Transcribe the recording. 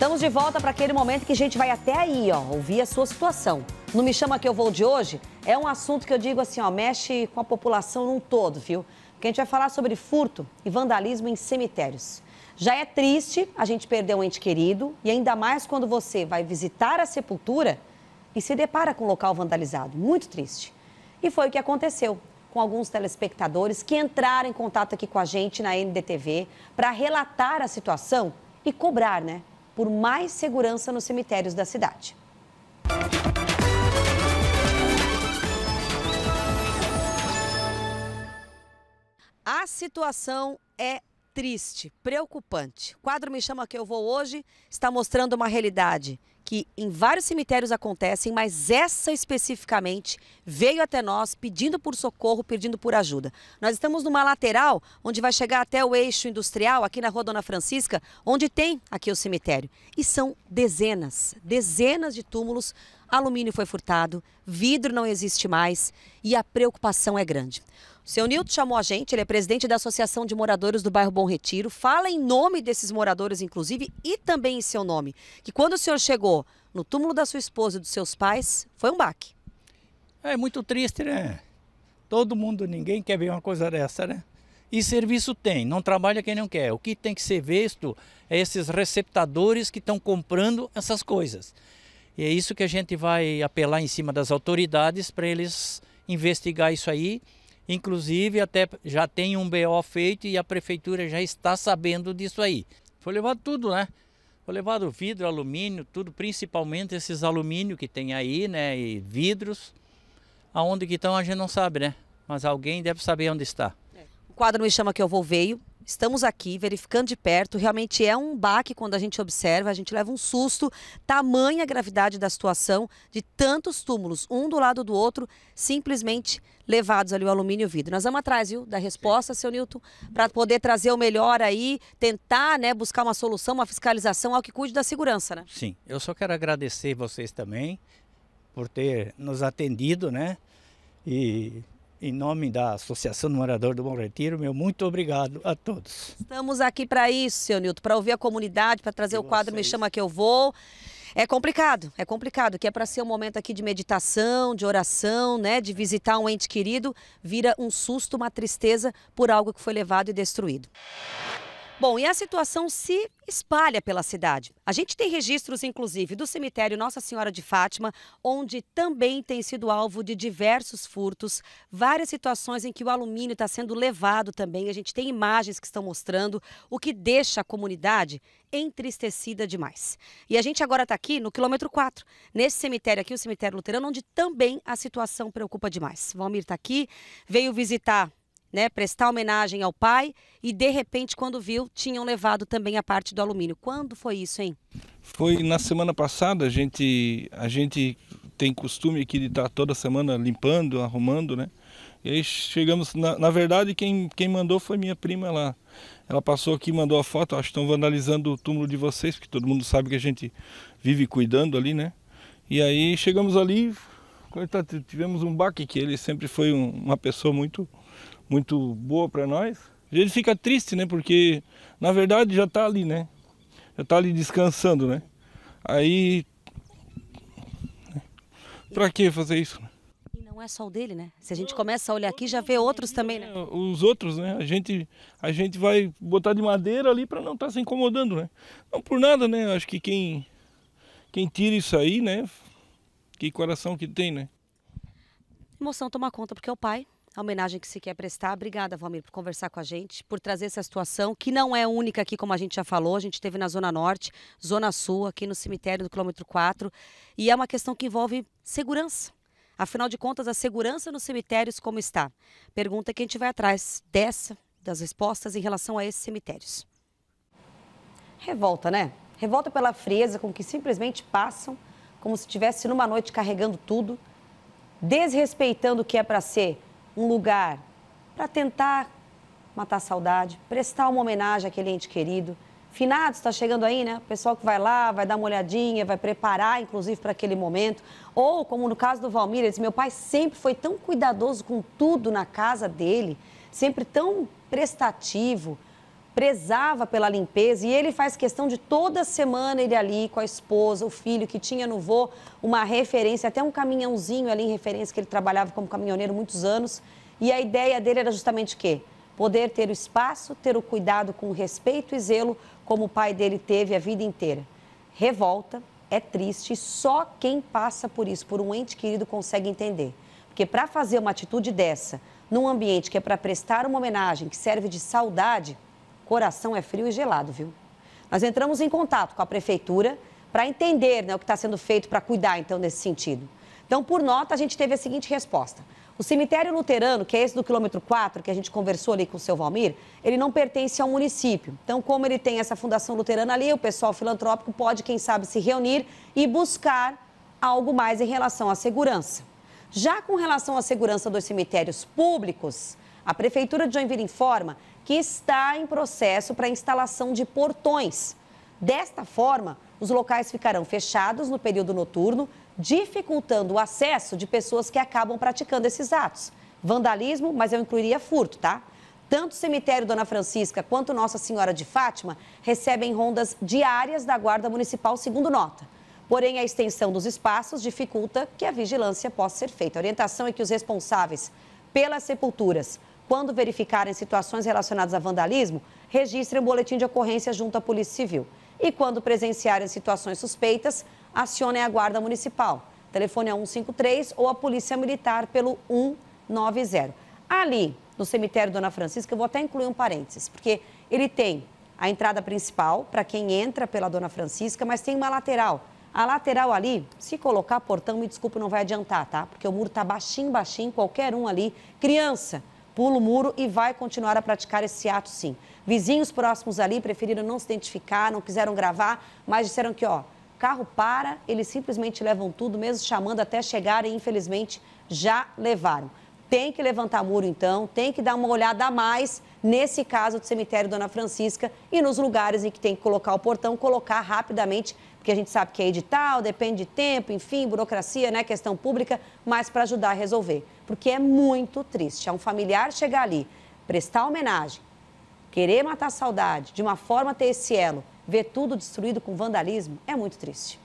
Estamos de volta para aquele momento que a gente vai até aí, ó, ouvir a sua situação. No Me Chama Que Eu Vou de hoje é um assunto que eu digo assim, ó, mexe com a população num todo, viu? Porque a gente vai falar sobre furto e vandalismo em cemitérios. Já é triste a gente perder um ente querido e ainda mais quando você vai visitar a sepultura e se depara com um local vandalizado. Muito triste. E foi o que aconteceu com alguns telespectadores que entraram em contato aqui com a gente na NDTV para relatar a situação e cobrar, né? por mais segurança nos cemitérios da cidade. A situação é triste, preocupante. O quadro Me Chama Que Eu Vou hoje está mostrando uma realidade que em vários cemitérios acontecem, mas essa especificamente veio até nós pedindo por socorro, pedindo por ajuda. Nós estamos numa lateral onde vai chegar até o eixo industrial, aqui na Rua Dona Francisca, onde tem aqui o cemitério. E são dezenas, dezenas de túmulos. Alumínio foi furtado, vidro não existe mais e a preocupação é grande. Seu Nilton chamou a gente, ele é presidente da Associação de Moradores do Bairro Bom Retiro. Fala em nome desses moradores, inclusive, e também em seu nome. Que quando o senhor chegou no túmulo da sua esposa e dos seus pais, foi um baque. É muito triste, né? É. Todo mundo, ninguém quer ver uma coisa dessa, né? E serviço tem, não trabalha quem não quer. O que tem que ser visto é esses receptadores que estão comprando essas coisas. E é isso que a gente vai apelar em cima das autoridades para eles investigar isso aí Inclusive, até já tem um BO feito e a prefeitura já está sabendo disso aí. Foi levado tudo, né? Foi levado vidro, alumínio, tudo, principalmente esses alumínio que tem aí, né? E vidros. Aonde que estão a gente não sabe, né? Mas alguém deve saber onde está quadro Me Chama Que Eu Vou veio. Estamos aqui verificando de perto. Realmente é um baque quando a gente observa, a gente leva um susto. Tamanha a gravidade da situação de tantos túmulos, um do lado do outro, simplesmente levados ali o alumínio e o vidro. Nós vamos atrás, viu, da resposta, Sim. seu Nilton, para poder trazer o melhor aí, tentar né, buscar uma solução, uma fiscalização ao que cuide da segurança, né? Sim, eu só quero agradecer vocês também por ter nos atendido, né? E em nome da Associação do Morador do Bom Retiro, meu muito obrigado a todos. Estamos aqui para isso, Senhor Nilton, para ouvir a comunidade, para trazer e o quadro vocês? Me Chama Que Eu Vou. É complicado, é complicado, que é para ser um momento aqui de meditação, de oração, né, de visitar um ente querido, vira um susto, uma tristeza por algo que foi levado e destruído. Bom, e a situação se espalha pela cidade. A gente tem registros, inclusive, do cemitério Nossa Senhora de Fátima, onde também tem sido alvo de diversos furtos, várias situações em que o alumínio está sendo levado também. A gente tem imagens que estão mostrando o que deixa a comunidade entristecida demais. E a gente agora está aqui no quilômetro 4, nesse cemitério aqui, o cemitério luterano, onde também a situação preocupa demais. Valmir está aqui, veio visitar né, prestar homenagem ao pai e de repente quando viu tinham levado também a parte do alumínio. Quando foi isso, hein? Foi na semana passada, a gente a gente tem costume aqui de estar tá toda semana limpando, arrumando, né? E aí chegamos, na, na verdade quem, quem mandou foi minha prima, ela, ela passou aqui, mandou a foto, acho que estão vandalizando o túmulo de vocês, porque todo mundo sabe que a gente vive cuidando ali, né? E aí chegamos ali, Coitado, tivemos um baque que ele sempre foi um, uma pessoa muito, muito boa para nós. ele fica triste, né? Porque na verdade já está ali, né? Já está ali descansando, né? Aí. Né, para que fazer isso? Né? E não é só o dele, né? Se a gente começa a olhar aqui, já vê outros também, né? É, os outros, né? A gente, a gente vai botar de madeira ali para não estar tá se incomodando, né? Não por nada, né? Acho que quem, quem tira isso aí, né? Que coração que tem, né? Emoção toma conta porque é o pai. A homenagem que se quer prestar. Obrigada, Valmir, por conversar com a gente, por trazer essa situação, que não é única aqui, como a gente já falou. A gente teve na Zona Norte, Zona Sul, aqui no cemitério do quilômetro 4. E é uma questão que envolve segurança. Afinal de contas, a segurança nos cemitérios como está? Pergunta que a gente vai atrás dessa, das respostas em relação a esses cemitérios. Revolta, né? Revolta pela frieza com que simplesmente passam como se estivesse numa noite carregando tudo, desrespeitando o que é para ser um lugar para tentar matar a saudade, prestar uma homenagem àquele ente querido. Finados está chegando aí, né? O pessoal que vai lá, vai dar uma olhadinha, vai preparar, inclusive, para aquele momento. Ou, como no caso do Valmir, ele disse, meu pai sempre foi tão cuidadoso com tudo na casa dele, sempre tão prestativo, prezava pela limpeza e ele faz questão de toda semana ele ali com a esposa, o filho que tinha no vô, uma referência, até um caminhãozinho ali em referência que ele trabalhava como caminhoneiro muitos anos. E a ideia dele era justamente quê? Poder ter o espaço, ter o cuidado com respeito e zelo como o pai dele teve a vida inteira. Revolta é triste, só quem passa por isso, por um ente querido consegue entender. Porque para fazer uma atitude dessa, num ambiente que é para prestar uma homenagem, que serve de saudade, coração é frio e gelado, viu? Nós entramos em contato com a prefeitura para entender né, o que está sendo feito para cuidar, então, nesse sentido. Então, por nota, a gente teve a seguinte resposta. O cemitério luterano, que é esse do quilômetro 4, que a gente conversou ali com o seu Valmir, ele não pertence ao município. Então, como ele tem essa fundação luterana ali, o pessoal filantrópico pode, quem sabe, se reunir e buscar algo mais em relação à segurança. Já com relação à segurança dos cemitérios públicos, a Prefeitura de Joinville informa que está em processo para a instalação de portões. Desta forma, os locais ficarão fechados no período noturno, dificultando o acesso de pessoas que acabam praticando esses atos. Vandalismo, mas eu incluiria furto, tá? Tanto o cemitério Dona Francisca quanto Nossa Senhora de Fátima recebem rondas diárias da Guarda Municipal, segundo nota. Porém, a extensão dos espaços dificulta que a vigilância possa ser feita. A orientação é que os responsáveis pelas sepulturas quando verificarem situações relacionadas a vandalismo, registrem um boletim de ocorrência junto à Polícia Civil. E quando presenciarem situações suspeitas, acionem a Guarda Municipal. Telefone é 153 ou a Polícia Militar pelo 190. Ali, no cemitério Dona Francisca, eu vou até incluir um parênteses, porque ele tem a entrada principal para quem entra pela Dona Francisca, mas tem uma lateral. A lateral ali, se colocar portão, me desculpe, não vai adiantar, tá? Porque o muro tá baixinho, baixinho, qualquer um ali, criança, pula o muro e vai continuar a praticar esse ato, sim. Vizinhos próximos ali preferiram não se identificar, não quiseram gravar, mas disseram que, ó, carro para, eles simplesmente levam tudo, mesmo chamando até chegar e, infelizmente, já levaram. Tem que levantar muro, então, tem que dar uma olhada a mais nesse caso do cemitério Dona Francisca, e nos lugares em que tem que colocar o portão, colocar rapidamente, porque a gente sabe que é edital, depende de tempo, enfim, burocracia, né, questão pública, mas para ajudar a resolver. Porque é muito triste. É um familiar chegar ali, prestar homenagem, querer matar a saudade, de uma forma ter esse elo, ver tudo destruído com vandalismo, é muito triste.